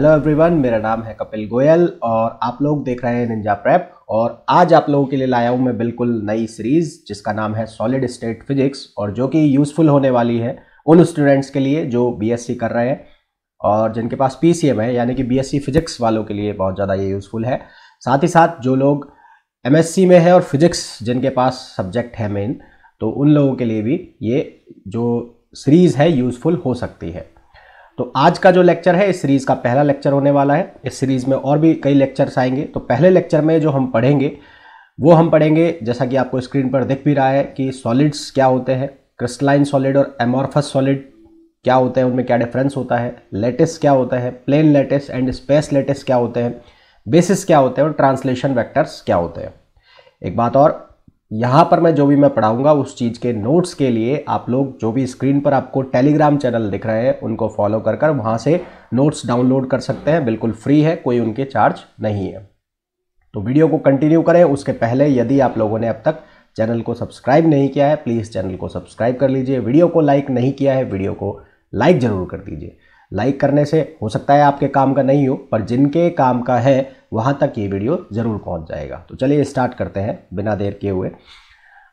hello everyone मेरा नाम है कपिल गोयल और आप लोग देख रहे हैं निंजा प्रेप और आज आप लोगों के लिए लाया हूँ मैं बिल्कुल नई सीरीज़ जिसका नाम है सॉलिड स्टेट फिजिक्स और जो कि यूज़फुल होने वाली है उन स्टूडेंट्स के लिए जो बीएससी कर रहे हैं और जिनके पास पीसीएम है यानी कि बीएससी फिजिक्स वालों के लिए बहुत ज़्यादा ये यूज़फुल है साथ ही साथ जो लोग एम में है और फिजिक्स जिनके पास सब्जेक्ट है मेन तो उन लोगों के लिए भी ये जो सीरीज़ है यूज़फुल हो सकती है तो आज का जो लेक्चर है इस सीरीज़ का पहला लेक्चर होने वाला है इस सीरीज़ में और भी कई लेक्चर्स आएंगे तो पहले लेक्चर में जो हम पढ़ेंगे वो हम पढ़ेंगे जैसा कि आपको स्क्रीन पर दिख भी रहा है कि सॉलिड्स क्या होते हैं क्रिस्टलाइन सॉलिड और एमॉर्फस सॉलिड क्या होते हैं उनमें क्या डिफरेंस होता है लेटेस्ट क्या होता है plane lattice and space lattice क्या होते हैं बेसिस क्या होते हैं और ट्रांसलेशन वैक्टर्स क्या होते हैं एक बात और यहाँ पर मैं जो भी मैं पढ़ाऊँगा उस चीज़ के नोट्स के लिए आप लोग जो भी स्क्रीन पर आपको टेलीग्राम चैनल दिख रहे हैं उनको फॉलो कर कर वहाँ से नोट्स डाउनलोड कर सकते हैं बिल्कुल फ्री है कोई उनके चार्ज नहीं है तो वीडियो को कंटिन्यू करें उसके पहले यदि आप लोगों ने अब तक चैनल को सब्सक्राइब नहीं किया है प्लीज़ चैनल को सब्सक्राइब कर लीजिए वीडियो को लाइक नहीं किया है वीडियो को लाइक ज़रूर कर दीजिए लाइक करने से हो सकता है आपके काम का नहीं हो पर जिनके काम का है वहाँ तक ये वीडियो ज़रूर पहुँच जाएगा तो चलिए स्टार्ट करते हैं बिना देर किए हुए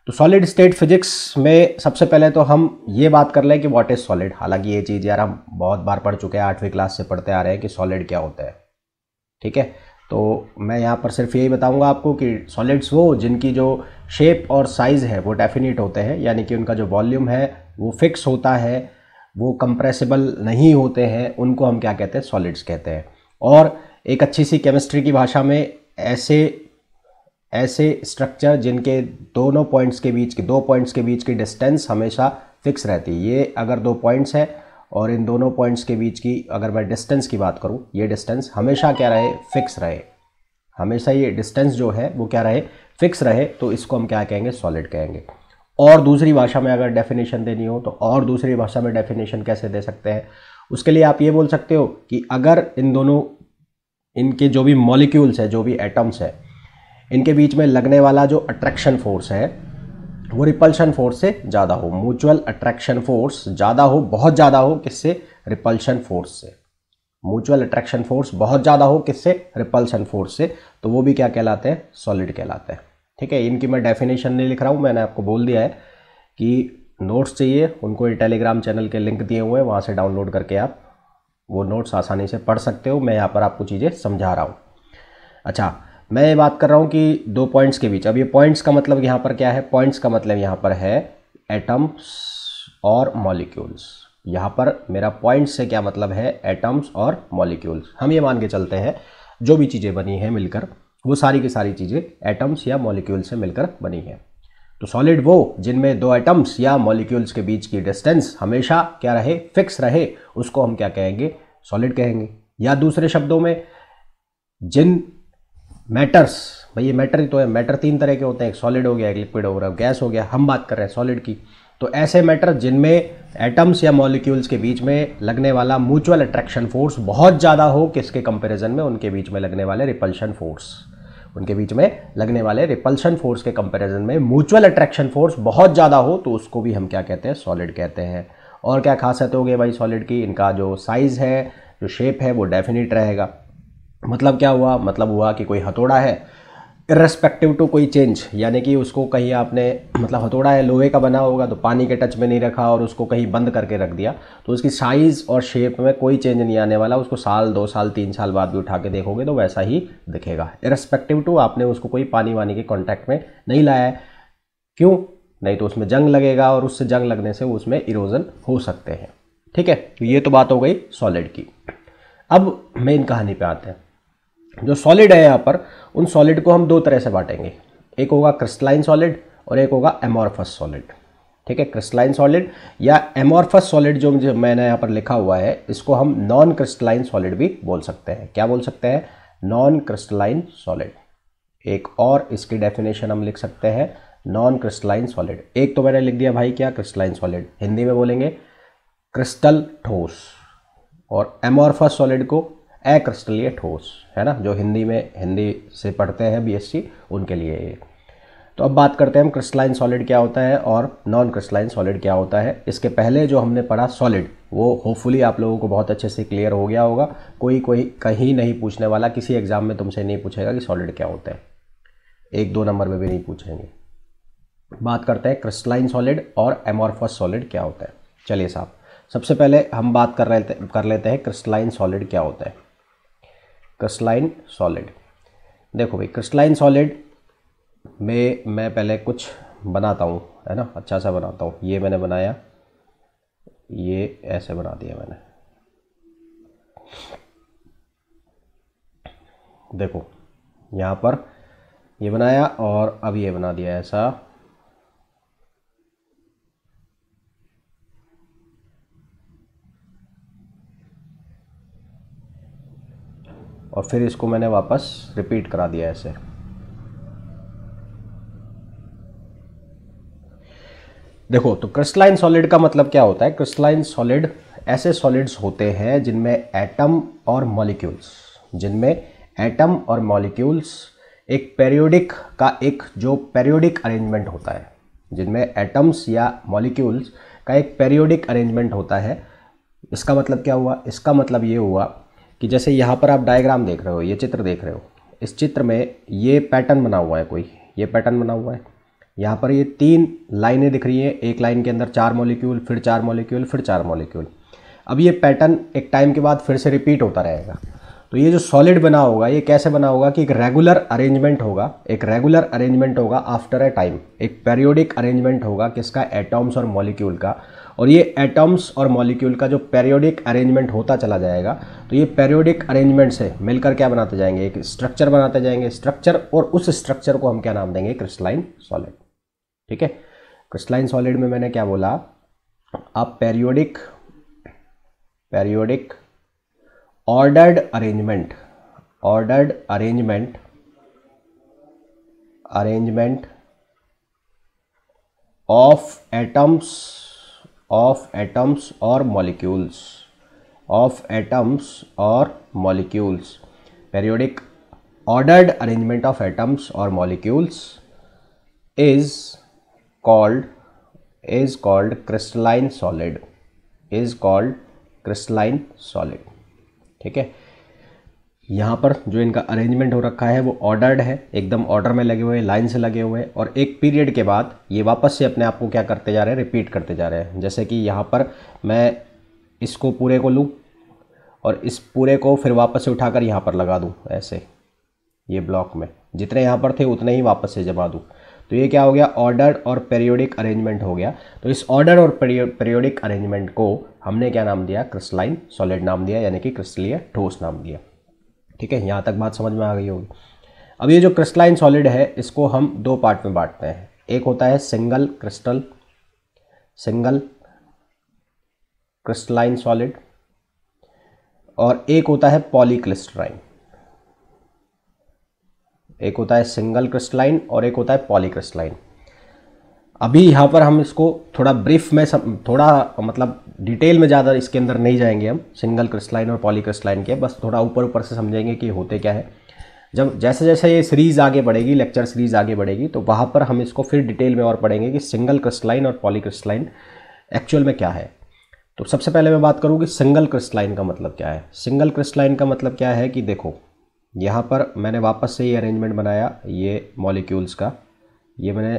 तो सॉलिड स्टेट फिजिक्स में सबसे पहले तो हम ये बात कर लें कि व्हाट इज़ सॉलिड हालांकि ये चीज़ यार हम बहुत बार पढ़ चुके हैं आठवीं क्लास से पढ़ते आ रहे हैं कि सॉलिड क्या होता है ठीक है तो मैं यहाँ पर सिर्फ यही बताऊँगा आपको कि सॉलिड्स वो जिनकी जो शेप और साइज़ है वो डेफिनेट होते हैं यानी कि उनका जो वॉल्यूम है वो फिक्स होता है वो कंप्रेसिबल नहीं होते हैं उनको हम क्या कहते हैं सॉलिड्स कहते हैं और एक अच्छी सी केमिस्ट्री की भाषा में ऐसे ऐसे स्ट्रक्चर जिनके दोनों पॉइंट्स के बीच के दो पॉइंट्स के बीच की डिस्टेंस हमेशा फिक्स रहती है ये अगर दो पॉइंट्स है और इन दोनों पॉइंट्स के बीच की अगर मैं डिस्टेंस की बात करूँ ये डिस्टेंस हमेशा क्या रहे फिक्स रहे हमेशा ये डिस्टेंस जो है वो क्या रहे फिक्स रहे तो इसको हम क्या कहेंगे सॉलिड कहेंगे और दूसरी भाषा में अगर डेफिनेशन देनी हो तो और दूसरी भाषा में डेफिनेशन कैसे दे सकते हैं उसके लिए आप ये बोल सकते हो कि अगर इन दोनों इनके जो भी मॉलिक्यूल्स है जो भी एटम्स है इनके बीच में लगने वाला जो अट्रैक्शन फोर्स है वो रिपल्शन फोर्स से ज़्यादा हो म्यूचुअल अट्रैक्शन फोर्स ज़्यादा हो बहुत ज़्यादा हो किससे रिपल्शन फोर्स से म्यूचुअल अट्रैक्शन फोर्स बहुत ज़्यादा हो किससे रिपल्शन फोर्स से तो वो भी क्या कहलाते हैं सॉलिड कहलाते हैं ठीक है इनकी मैं डेफिनेशन नहीं लिख रहा हूँ मैंने आपको बोल दिया है कि नोट्स चाहिए उनको ये टेलीग्राम चैनल के लिंक दिए हुए हैं वहाँ से डाउनलोड करके आप वो नोट्स आसानी से पढ़ सकते हो मैं यहाँ पर आपको चीज़ें समझा रहा हूँ अच्छा मैं ये बात कर रहा हूँ कि दो पॉइंट्स के बीच अब ये पॉइंट्स का मतलब यहाँ पर क्या है पॉइंट्स का मतलब यहाँ पर है एटम्स और मॉलिक्यूल्स यहाँ पर मेरा पॉइंट्स से क्या मतलब है एटम्स और मॉलिक्यूल्स हम ये मान के चलते हैं जो भी चीज़ें बनी हैं मिलकर वो सारी की सारी चीज़ें एटम्स या मॉलिक्यूल से मिलकर बनी हैं तो सॉलिड वो जिनमें दो एटम्स या मॉलिक्यूल्स के बीच की डिस्टेंस हमेशा क्या रहे फिक्स रहे उसको हम क्या कहेंगे सॉलिड कहेंगे या दूसरे शब्दों में जिन मैटर्स भाई ये मैटर ही तो है मैटर तीन तरह के होते हैं एक सॉलिड हो गया एक लिक्विड हो गया गैस हो गया हम बात कर रहे हैं सॉलिड की तो ऐसे मैटर जिनमें एटम्स या मॉलिक्यूल्स के बीच में लगने वाला म्यूचुअल अट्रैक्शन फोर्स बहुत ज़्यादा हो किसके कंपैरिजन में उनके बीच में लगने वाले रिपल्शन फोर्स उनके बीच में लगने वाले रिपल्शन फोर्स के कंपैरिजन में म्यूचुअल अट्रैक्शन फोर्स बहुत ज़्यादा हो तो उसको भी हम क्या कहते हैं सॉलिड कहते हैं और क्या खासियत तो होगी भाई सॉलिड की इनका जो साइज़ है जो शेप है वो डेफिनेट रहेगा मतलब क्या हुआ मतलब हुआ कि कोई हथौड़ा है इरेस्पेक्टिव टू कोई चेंज यानी कि उसको कहीं आपने मतलब हथौड़ा है लोहे का बना होगा तो पानी के टच में नहीं रखा और उसको कहीं बंद करके रख दिया तो उसकी साइज़ और शेप में कोई चेंज नहीं आने वाला उसको साल दो साल तीन साल बाद भी उठा के देखोगे तो वैसा ही दिखेगा इरेस्पेक्टिव टू आपने उसको कोई पानी वानी के कॉन्टैक्ट में नहीं लाया है क्यों नहीं तो उसमें जंग लगेगा और उससे जंग लगने से उसमें इरोजन हो सकते हैं ठीक है तो ये तो बात हो गई सॉलिड की अब मेन कहानी पे आते हैं जो सॉलिड है यहाँ पर उन सॉलिड को हम दो तरह से बांटेंगे एक होगा क्रिस्टलाइन सॉलिड और एक होगा एमोरफस सॉलिड ठीक है क्रिस्टलाइन सॉलिड या एमोरफस सॉलिड जो मुझे मैंने यहाँ पर लिखा हुआ है इसको हम नॉन क्रिस्टलाइन सॉलिड भी बोल सकते हैं क्या बोल सकते हैं नॉन क्रिस्टलाइन सॉलिड एक और इसकी डेफिनेशन हम लिख सकते हैं नॉन क्रिस्टलाइन सॉलिड एक तो मैंने लिख दिया भाई क्या क्रिस्टलाइन सॉलिड हिंदी में बोलेंगे क्रिस्टल ठोस और एमोरफस सॉलिड को अक्रस्टलीय ठोस है ना जो हिंदी में हिंदी से पढ़ते हैं बीएससी उनके लिए ये तो अब बात करते हैं हम क्रिस्टलाइन सॉलिड क्या होता है और नॉन क्रिस्टलाइन सॉलिड क्या होता है इसके पहले जो हमने पढ़ा सॉलिड वो होपफुली आप लोगों को बहुत अच्छे से क्लियर हो गया होगा कोई कोई कहीं नहीं पूछने वाला किसी एग्ज़ाम में तुमसे नहीं पूछेगा कि सॉलिड क्या होता है एक दो नंबर में भी नहीं पूछेंगे बात करते हैं क्रिस्टलाइन सॉलिड और एमोरफस सॉलिड क्या होता है चलिए साहब सबसे पहले हम बात कर रहे कर लेते हैं क्रिस्टलाइन सॉलिड क्या होता है क्रिस्टलाइन सॉलिड देखो भाई क्रिस्टलाइन सॉलिड में मैं पहले कुछ बनाता हूँ है ना अच्छा सा बनाता हूँ ये मैंने बनाया ये ऐसे बना दिया मैंने देखो यहाँ पर ये बनाया और अब ये बना दिया ऐसा और फिर इसको मैंने वापस रिपीट करा दिया ऐसे देखो तो क्रिस्टलाइन सॉलिड का मतलब क्या होता है क्रिस्टलाइन सॉलिड ऐसे सॉलिड्स होते हैं जिनमें एटम और मॉलिक्यूल्स जिनमें एटम और मॉलिक्यूल्स एक पेरियोडिक का एक जो पेरियोडिक अरेंजमेंट होता है जिनमें एटम्स या मॉलिक्यूल्स का एक पेरियोडिक अरेंजमेंट होता है इसका मतलब क्या हुआ इसका मतलब ये हुआ कि जैसे यहाँ पर आप डायग्राम देख रहे हो ये चित्र देख रहे हो इस चित्र में ये पैटर्न बना हुआ है कोई ये पैटर्न बना हुआ है यहाँ पर ये तीन लाइनें दिख रही हैं एक लाइन के अंदर चार मोलिक्यूल फिर चार मोलिक्यूल फिर चार मोलिक्यूल अब ये पैटर्न एक टाइम के बाद फिर से रिपीट होता रहेगा तो ये जो सॉलिड बना होगा ये कैसे बना होगा कि एक रेगुलर अरेंजमेंट होगा एक रेगुलर अरेंजमेंट होगा आफ्टर अ टाइम एक पेरियोडिक अरेंजमेंट होगा किसका एटॉम्स और मॉलिक्यूल का और ये एटॉम्स और मॉलिक्यूल का जो पेरियोडिक अरेंजमेंट होता चला जाएगा तो ये पेरियोडिक अरेंजमेंट से मिलकर क्या बनाते जाएंगे एक स्ट्रक्चर बनाते जाएंगे स्ट्रक्चर और उस स्ट्रक्चर को हम क्या नाम देंगे क्रिस्टलाइन सॉलिड ठीक है क्रिस्टलाइन सॉलिड में मैंने क्या बोला आप periodic periodic ordered arrangement ordered arrangement arrangement of atoms of atoms or molecules of atoms or molecules periodic ordered arrangement of atoms or molecules is called is called crystalline solid is called crystalline solid ठीक है यहाँ पर जो इनका arrangement हो रखा है वो ऑर्डर्ड है एकदम ऑर्डर में लगे हुए हैं लाइन से लगे हुए हैं और एक पीरियड के बाद ये वापस से अपने आप को क्या करते जा रहे हैं रिपीट करते जा रहे हैं जैसे कि यहाँ पर मैं इसको पूरे को लूँ और इस पूरे को फिर वापस से उठाकर यहाँ पर लगा दूँ ऐसे ये ब्लॉक में जितने यहाँ पर थे उतने ही वापस से जमा दूँ तो ये क्या हो गया ऑर्डर और पेरियोडिक अरेंजमेंट हो गया तो इस ऑर्डर और पेरियोडिक अरेंजमेंट को हमने क्या नाम दिया क्रिस्टलाइन सॉलिड नाम दिया यानी कि क्रिस्टलीय ठोस नाम दिया ठीक है यहाँ तक बात समझ में आ गई होगी अब ये जो क्रिस्टलाइन सॉलिड है इसको हम दो पार्ट में बांटते हैं एक होता है single crystal single crystalline solid और एक होता है पॉलीक्रिस्टलाइन एक होता है सिंगल क्रिस्टलाइन और एक होता है पॉलीक्रिस्टलाइन अभी यहाँ पर हम इसको थोड़ा ब्रीफ में सब थोड़ा मतलब डिटेल में ज़्यादा इसके अंदर नहीं जाएंगे हम सिंगल क्रिस्टलाइन और पॉलीक्रिस्टलाइन के बस थोड़ा ऊपर ऊपर से समझेंगे कि होते क्या है जब जैसे जैसे ये सीरीज़ आगे बढ़ेगी लेक्चर सीरीज़ आगे बढ़ेगी तो वहाँ पर हम इसको फिर डिटेल में और पढ़ेंगे कि सिंगल क्रिस्टलाइन और पॉलीक्रिस्टलाइन एक्चुअल में क्या है तो सबसे पहले मैं बात करूँ कि सिंगल क्रिस्टलाइन का मतलब क्या है सिंगल क्रिस्टलाइन का मतलब क्या है कि देखो यहाँ पर मैंने वापस से ये अरेंजमेंट बनाया ये मॉलिक्यूल्स का ये मैंने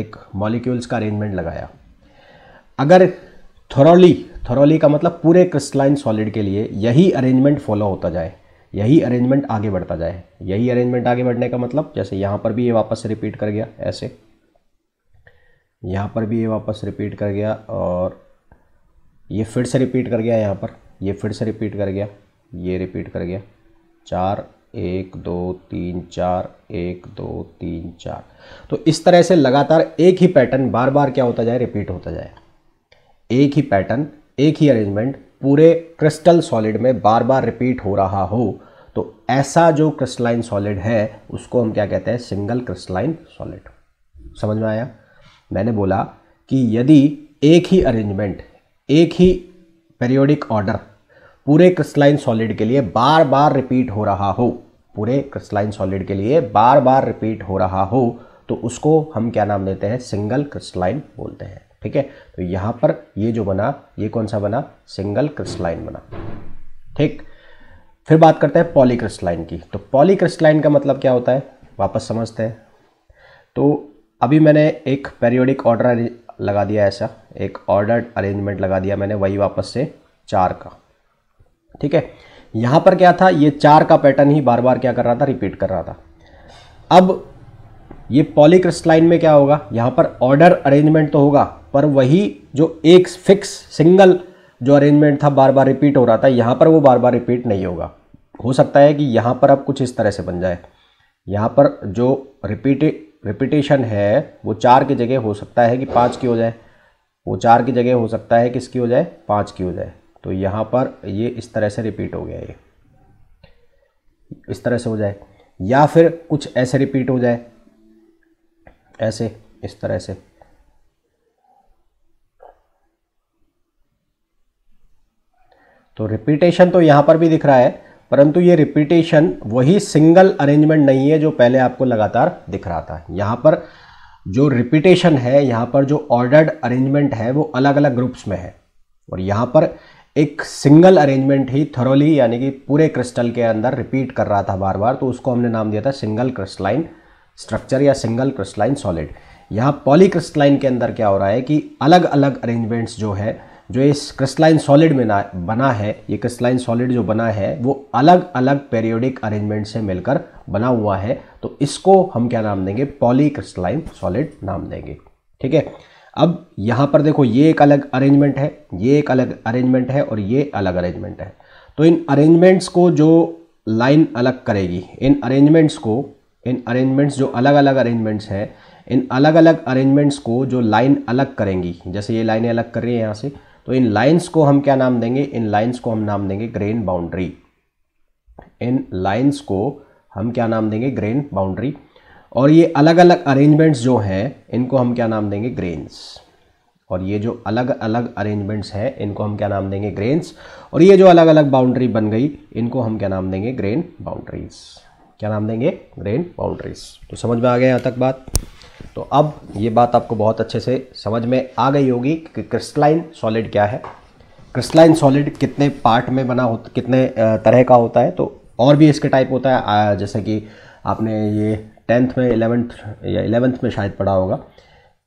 एक मॉलिक्यूल्स का अरेंजमेंट लगाया अगर थोरोली थोरोली का मतलब पूरे क्रिस्टलाइन सॉलिड के लिए यही अरेंजमेंट फॉलो होता जाए यही अरेंजमेंट आगे बढ़ता जाए यही अरेंजमेंट आगे बढ़ने का मतलब जैसे यहाँ पर भी ये वापस से रिपीट कर गया ऐसे यहाँ पर भी ये वापस रिपीट कर गया और ये फिर से रिपीट कर गया यहाँ पर ये फिर से रिपीट कर गया ये रिपीट कर गया चार एक दो तीन चार एक दो तीन चार तो इस तरह से लगातार एक ही पैटर्न बार बार क्या होता जाए रिपीट होता जाए एक ही पैटर्न एक ही अरेंजमेंट पूरे क्रिस्टल सॉलिड में बार बार रिपीट हो रहा हो तो ऐसा जो क्रिस्टलाइन सॉलिड है उसको हम क्या कहते हैं सिंगल क्रिस्टलाइन सॉलिड समझ में आया मैंने बोला कि यदि एक ही अरेंजमेंट एक ही पेरियोडिक ऑर्डर पूरे क्रिस्टलाइन सॉलिड के लिए बार बार रिपीट हो रहा हो पूरे क्रिस्टलाइन सॉलिड के लिए बार बार रिपीट हो रहा हो तो उसको हम क्या नाम देते हैं सिंगल क्रिस्टलाइन बोलते हैं ठीक है तो यहाँ पर ये जो बना ये कौन सा बना सिंगल क्रिस्टलाइन बना ठीक फिर बात करते हैं पॉलीक्रिस्टलाइन की तो पॉलीक्रिस्टलाइन का मतलब क्या होता है वापस समझते हैं तो अभी मैंने एक पेरियोडिक ऑर्डर लगा दिया ऐसा एक ऑर्डर अरेंजमेंट लगा दिया मैंने वही वापस से चार का ठीक है यहाँ पर क्या था ये चार का पैटर्न ही बार बार क्या कर रहा था रिपीट कर रहा था अब ये पॉलीक्रिस्टलाइन में क्या होगा यहाँ पर ऑर्डर अरेंजमेंट तो होगा पर वही जो एक फिक्स सिंगल जो अरेंजमेंट था बार बार रिपीट हो रहा था यहाँ पर वो बार बार रिपीट नहीं होगा हो सकता है कि यहाँ पर अब कुछ इस तरह से बन जाए यहाँ पर जो रिपीट रिपीटेशन है वो चार की जगह हो सकता है कि पाँच की हो जाए वो चार की जगह हो सकता है किसकी हो जाए पाँच की हो जाए तो यहाँ पर ये इस तरह से रिपीट हो गया ये इस तरह से हो जाए या फिर कुछ ऐसे रिपीट हो जाए ऐसे इस तरह से तो रिपीटेशन तो यहां पर भी दिख रहा है परंतु ये रिपीटेशन वही सिंगल अरेंजमेंट नहीं है जो पहले आपको लगातार दिख रहा था यहां पर जो रिपीटेशन है यहां पर जो ऑर्डर्ड अरेंजमेंट है वो अलग अलग ग्रुप्स में है और यहां पर एक सिंगल अरेंजमेंट ही थरोली यानी कि पूरे क्रिस्टल के अंदर रिपीट कर रहा था बार बार तो उसको हमने नाम दिया था सिंगल क्रिस्टलाइन स्ट्रक्चर या सिंगल क्रिस्टलाइन सॉलिड यहाँ पॉलीक्रिस्टलाइन के अंदर क्या हो रहा है कि अलग अलग अरेंजमेंट्स जो है जो इस क्रिस्टलाइन सॉलिड में ना बना है ये क्रिस्टलाइन सॉलिड जो बना है वो अलग अलग पेरियोडिक अरेंजमेंट से मिलकर बना हुआ है तो इसको हम क्या नाम देंगे पॉलीक्रिस्टलाइन सॉलिड नाम देंगे ठीक है अब यहाँ पर देखो ये एक अलग अरेंजमेंट है ये एक अलग अरेंजमेंट है और ये अलग अरेंजमेंट है तो इन अरेंजमेंट्स को जो लाइन अलग करेगी इन अरेंजमेंट्स को इन अरेंजमेंट्स जो अलग अलग अरेंजमेंट्स हैं इन अलग अलग अरेंजमेंट्स को जो लाइन अलग करेंगी जैसे ये लाइनें अलग कर रही हैं यहाँ से तो इन लाइंस को हम क्या नाम देंगे इन लाइंस को हम नाम देंगे ग्रेन बाउंड्री इन लाइंस को हम क्या नाम देंगे ग्रेन बाउंड्री और ये अलग अलग अरेंजमेंट्स जो हैं इनको हम क्या नाम देंगे ग्रेन्स और ये जो अलग अलग अरेंजमेंट्स हैं इनको हम क्या नाम देंगे ग्रेन्स और ये जो अलग अलग बाउंड्री बन गई इनको हम क्या नाम देंगे ग्रेन बाउंड्रीज क्या नाम देंगे ग्रेन बाउंड्रीज तो समझ में आ गया यहाँ तक बात तो अब ये बात आपको बहुत अच्छे से समझ में आ गई होगी कि क्रिस्टलाइन सॉलिड क्या है क्रिस्टलाइन सॉलिड कितने पार्ट में बना हो कितने तरह का होता है तो और भी इसके टाइप होता है जैसे कि आपने ये टेंथ में एलेवेंथ या एलेवेंथ में शायद पढ़ा होगा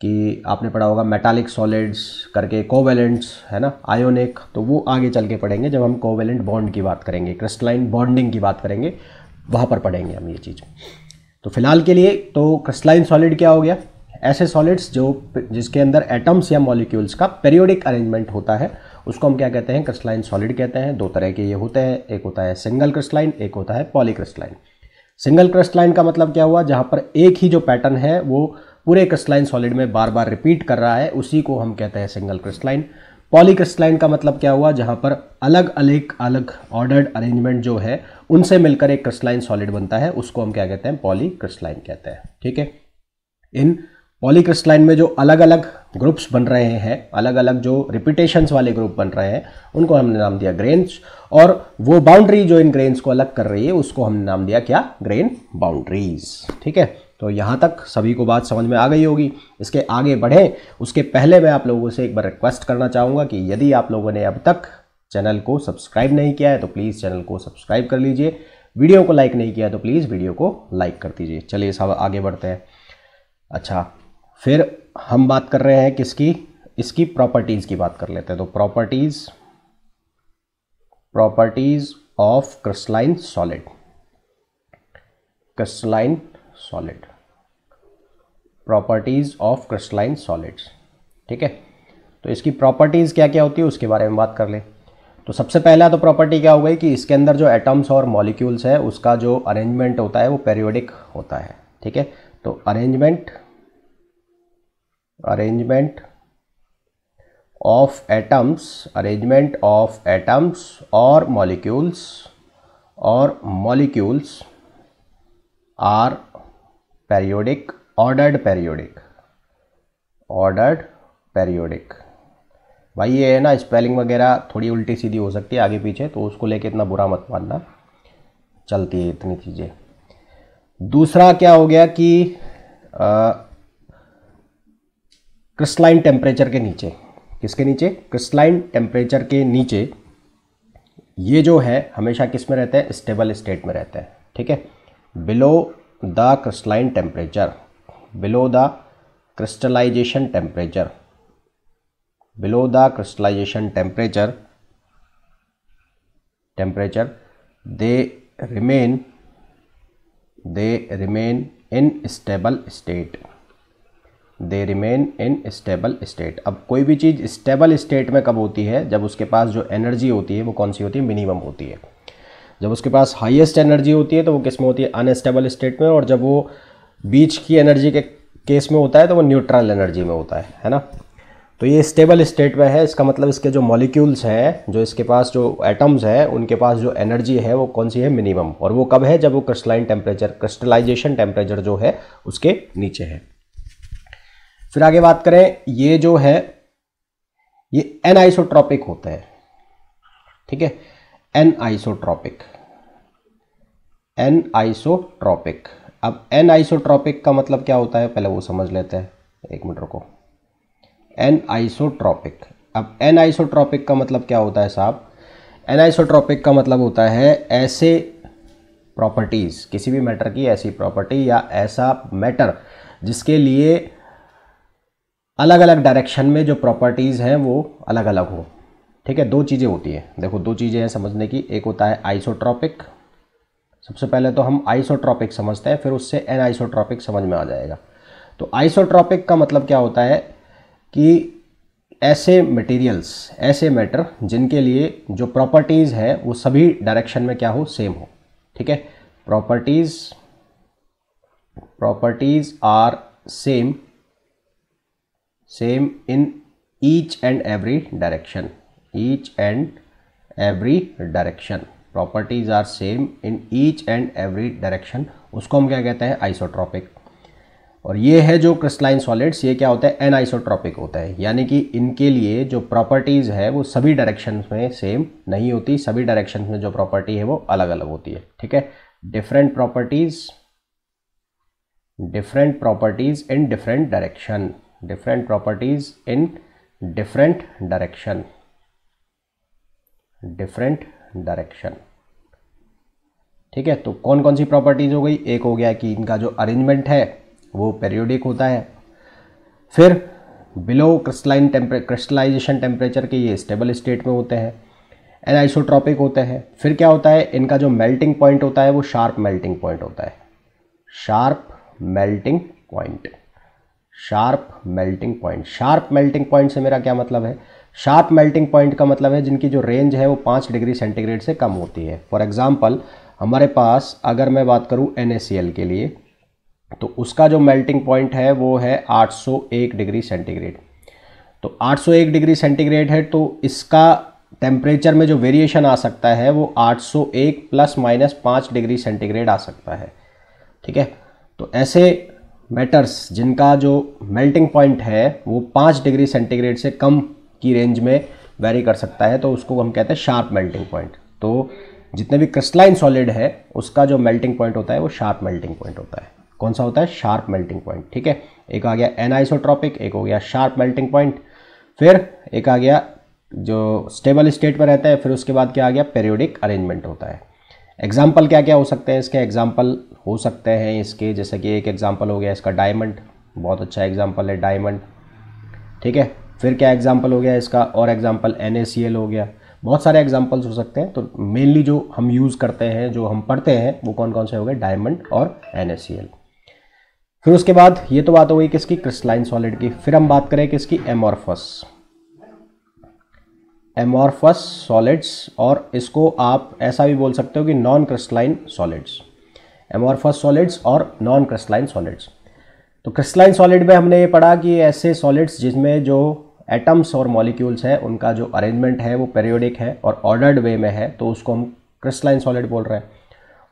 कि आपने पढ़ा होगा मेटालिक सॉलिड्स करके कोवेलेंट्स है ना आयोनिक तो वो आगे चल के पढ़ेंगे जब हम कोवेलेंट बॉन्ड की बात करेंगे क्रिस्टलाइन बॉन्डिंग की बात करेंगे वहाँ पर पढ़ेंगे हम ये चीज़ तो फिलहाल के लिए तो क्रिस्टलाइन सॉलिड क्या हो गया ऐसे सॉलिड्स जो जिसके अंदर एटम्स या मॉलिक्यूल्स का पेरियोडिक अरेंजमेंट होता है उसको हम क्या कहते हैं क्रिस्टलाइन सॉलिड कहते हैं दो तरह के ये होते हैं एक होता है सिंगल क्रिस्टलाइन एक होता है पॉलीक्रिस्टलाइन सिंगल क्रस्ट लाइन का मतलब क्या हुआ जहाँ पर एक ही जो पैटर्न है वो पूरे क्रस्ट लाइन सॉलिड में बार बार रिपीट कर रहा है उसी को हम कहते हैं single crystalline crystalline का मतलब क्या हुआ जहाँ पर अलग अलग अलग ऑर्डर्ड अरेंजमेंट जो है उनसे मिलकर एक क्रस्ट लाइन सॉलिड बनता है उसको हम क्या कहते हैं क्रस्ट लाइन कहते हैं ठीक है इन क्रस्ट लाइन में जो अलग अलग ग्रुप्स बन रहे हैं अलग अलग जो रिपीटेशंस वाले ग्रुप बन रहे हैं उनको हमने नाम दिया ग्रेन्स और वो बाउंड्री जो इन ग्रेन्स को अलग कर रही है उसको हमने नाम दिया क्या ग्रेन बाउंड्रीज ठीक है तो यहाँ तक सभी को बात समझ में आ गई होगी इसके आगे बढ़ें उसके पहले मैं आप लोगों से एक बार रिक्वेस्ट करना चाहूँगा कि यदि आप लोगों ने अब तक चैनल को सब्सक्राइब नहीं किया है तो प्लीज़ चैनल को सब्सक्राइब कर लीजिए वीडियो को लाइक नहीं किया तो प्लीज़ वीडियो को लाइक कर दीजिए चलिए सब आगे बढ़ते हैं अच्छा फिर हम बात कर रहे हैं किसकी इसकी प्रॉपर्टीज़ की बात कर लेते हैं तो properties properties of crystalline solid crystalline solid properties of crystalline solids ठीक है तो इसकी प्रॉपर्टीज़ क्या क्या होती है उसके बारे में बात कर ले तो सबसे पहला तो प्रॉपर्टी क्या हो गई कि इसके अंदर जो एटम्स और मॉलिक्यूल्स है उसका जो अरेंजमेंट होता है वो पेरियोडिक होता है ठीक है तो arrangement arrangement of atoms arrangement of atoms or molecules or molecules are periodic ordered periodic ordered periodic भाई ये है ना स्पेलिंग वगैरह थोड़ी उल्टी सीधी हो सकती है आगे पीछे तो उसको लेके इतना बुरा मत मानना चलती है इतनी चीज़ें दूसरा क्या हो गया कि आ, क्रिस्टलाइन टेम्परेचर के नीचे किसके नीचे क्रिस्टलाइन टेम्परेचर के नीचे ये जो है हमेशा किस में रहता है स्टेबल स्टेट में रहता है ठीक है below the crystalline temperature below the crystallization temperature below the crystallization temperature temperature they remain they remain in stable state they remain in stable state अब कोई भी चीज़ स्टेबल स्टेट में कब होती है जब उसके पास जो एनर्जी होती है वो कौन सी होती है मिनिमम होती है जब उसके पास हाईएस्ट एनर्जी होती है तो वो किस में होती है अनस्टेबल स्टेट में और जब वो बीच की एनर्जी के केस में होता है तो वो न्यूट्रल एनर्जी में होता है है ना तो ये स्टेबल स्टेट में है इसका मतलब इसके जो मॉलिक्यूल्स हैं जो इसके पास जो एटम्स हैं उनके पास जो एनर्जी है वो कौन सी है मिनिमम और वो कब है जब वो क्रिस्टलाइन टेम्परेचर क्रिस्टलाइजेशन टेम्परेचर जो है उसके नीचे है फिर आगे बात करें ये जो है ये एन आइसोट्रॉपिक होता है ठीक है एन आइसोट्रॉपिक एन आइसोट्रॉपिक अब एन आइसोट्रॉपिक का मतलब क्या होता है पहले वो समझ लेते हैं एक मिनट रुको एन आइसोट्रॉपिक अब एन आइसोट्रॉपिक का मतलब क्या होता है साहब एन आइसोट्रॉपिक का मतलब होता है ऐसे प्रॉपर्टीज़ किसी भी मैटर की ऐसी प्रॉपर्टी या ऐसा मैटर जिसके लिए अलग अलग डायरेक्शन में जो प्रॉपर्टीज़ हैं वो अलग अलग हो ठीक है दो चीज़ें होती हैं देखो दो चीज़ें हैं समझने की एक होता है आइसोट्रॉपिक सबसे पहले तो हम आइसोट्रॉपिक समझते हैं फिर उससे एन आइसोट्रॉपिक समझ में आ जाएगा तो आइसोट्रॉपिक का मतलब क्या होता है कि ऐसे मटेरियल्स ऐसे मैटर जिनके लिए जो प्रॉपर्टीज़ हैं वो सभी डायरेक्शन में क्या हो सेम हो ठीक है properties properties are same same in each and every direction each and every direction properties are same in each and every direction उसको हम क्या कहते हैं आइसोट्रॉपिक और ये है जो क्रिस्टलाइन सॉलिड्स ये क्या होता है एन आइसोट्रॉपिक होता है यानी कि इनके लिए जो प्रॉपर्टीज़ है वो सभी डायरेक्शन में सेम नहीं होती सभी डायरेक्शन में जो प्रॉपर्टी है वो अलग अलग होती है ठीक है different properties different properties in different direction different properties in different direction different direction ठीक है तो कौन कौन सी प्रॉपर्टीज हो गई एक हो गया कि इनका जो अरेंजमेंट है वो पेरियोडिक होता है फिर below crystalline temperature crystallization temperature के ये स्टेबल स्टेट में होते हैं एन आइसोट्रॉपिक होते हैं फिर क्या होता है इनका जो मेल्टिंग पॉइंट होता है वो शार्प मेल्टिंग पॉइंट होता है sharp melting point sharp melting point sharp melting point से मेरा क्या मतलब है शार्प मेल्टिंग पॉइंट का मतलब है जिनकी जो रेंज है वो पाँच डिग्री सेंटीग्रेड से कम होती है फॉर एग्ज़ाम्पल हमारे पास अगर मैं बात करूँ एन के लिए तो उसका जो मेल्टिंग पॉइंट है वो है 801 डिग्री सेंटीग्रेड तो 801 डिग्री सेंटीग्रेड है तो इसका टेम्परेचर में जो वेरिएशन आ सकता है वो 801 प्लस माइनस पाँच डिग्री सेंटीग्रेड आ सकता है ठीक है तो ऐसे मेटर्स जिनका जो मेल्टिंग पॉइंट है वो पाँच डिग्री सेंटीग्रेड से कम की रेंज में वेरी कर सकता है तो उसको हम कहते हैं शार्प मेल्टिंग पॉइंट तो जितने भी क्रिस्टलाइन सॉलिड है उसका जो मेल्टिंग पॉइंट होता है वो शार्प मेल्टिंग पॉइंट होता है कौन सा होता है शार्प मेल्टिंग पॉइंट ठीक है एक आ गया एनाइसोट्रॉपिक एक हो गया शार्प मेल्टिंग पॉइंट फिर एक आ गया जो स्टेबल स्टेट में रहता है फिर उसके बाद क्या आ गया पेरियोडिक अरेंजमेंट होता है एग्ज़ाम्पल क्या क्या हो सकते हैं इसके एग्ज़ाम्पल हो सकते हैं इसके जैसे कि एक एग्ज़ाम्पल हो गया इसका डायमंड बहुत अच्छा एग्ज़ाम्पल है डायमंड ठीक है फिर क्या एग्ज़ाम्पल हो गया इसका और एग्ज़ाम्पल एन हो गया बहुत सारे एग्जाम्पल्स हो सकते हैं तो मेनली जो हम यूज़ करते हैं जो हम पढ़ते हैं वो कौन कौन से हो गए डायमंड और एन फिर उसके बाद ये तो बात हो गई किसकी क्रिस्टलाइन सॉलिड की फिर हम बात करें किसकी एमोरफस एमॉर्फस सॉलिड्स और इसको आप ऐसा भी बोल सकते हो कि non crystalline solids amorphous solids और नॉन क्रिस्टलाइन सॉलिड्स तो क्रिस्टलाइन सॉलिड में हमने ये पढ़ा कि ऐसे सॉलिड्स जिसमें जो एटम्स और मॉलिक्यूल्स हैं उनका जो अरेंजमेंट है वो पेरियोडिक है और ऑर्डर्ड वे में है तो उसको हम क्रिस्टलाइन सॉलिड बोल रहे हैं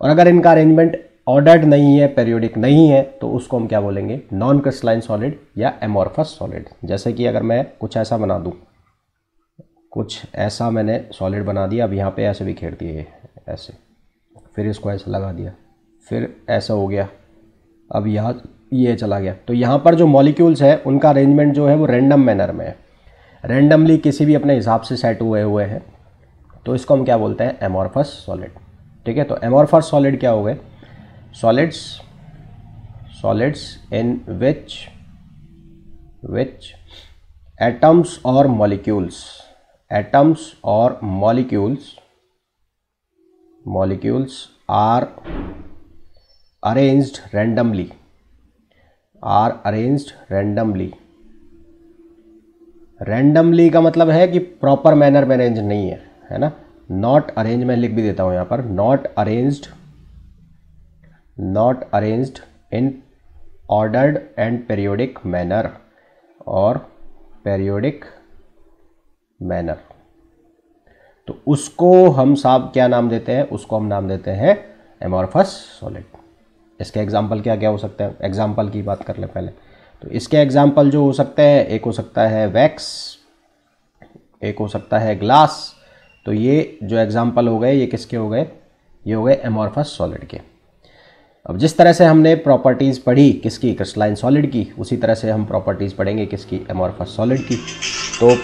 और अगर इनका अरेंजमेंट ऑर्डर्ड नहीं है पेरियोडिक नहीं है तो उसको हम क्या बोलेंगे नॉन क्रिस्टलाइन सॉलिड या एमॉर्फस सॉलिड जैसे कि अगर मैं कुछ ऐसा बना दूँ कुछ ऐसा मैंने सॉलिड बना दिया अब यहाँ पे ऐसे भी खेड़ दिए ऐसे फिर इसको ऐसा लगा दिया फिर ऐसा हो गया अब यहाँ ये चला गया तो यहाँ पर जो मॉलिक्यूल्स हैं उनका अरेंजमेंट जो है वो रेंडम मैनर में है रेंडमली किसी भी अपने हिसाब से सेट हुए हुए हैं तो इसको हम क्या बोलते हैं एमॉर्फस सॉलिड ठीक है तो एमॉर्फस सॉलिड क्या हो गए solids solids in which which atoms और मॉलिक्यूल्स एटम्स और molecules molecules are arranged randomly are arranged randomly randomly का मतलब है कि प्रॉपर मैनर में अरेंज नहीं है है ना नॉट अरेंज मैं लिख भी देता हूं यहां पर not arranged not arranged in ordered and periodic manner और पेरियोडिक मैनर तो उसको हम साहब क्या नाम देते हैं उसको हम नाम देते हैं एमोरफस सॉलिड इसके एग्जाम्पल क्या क्या हो सकते हैं एग्जाम्पल की बात कर ले पहले तो इसके एग्जाम्पल जो हो सकते हैं एक हो सकता है वैक्स एक हो सकता है ग्लास तो ये जो एग्जाम्पल हो गए ये किसके हो गए ये हो गए एमोरफस सॉलिड के अब जिस तरह से हमने प्रॉपर्टीज़ पढ़ी किसकी क्रिस्टलाइन सॉलिड की उसी तरह से हम प्रॉपर्टीज़ पढ़ेंगे किसकी एमोरफस सॉलिड की तो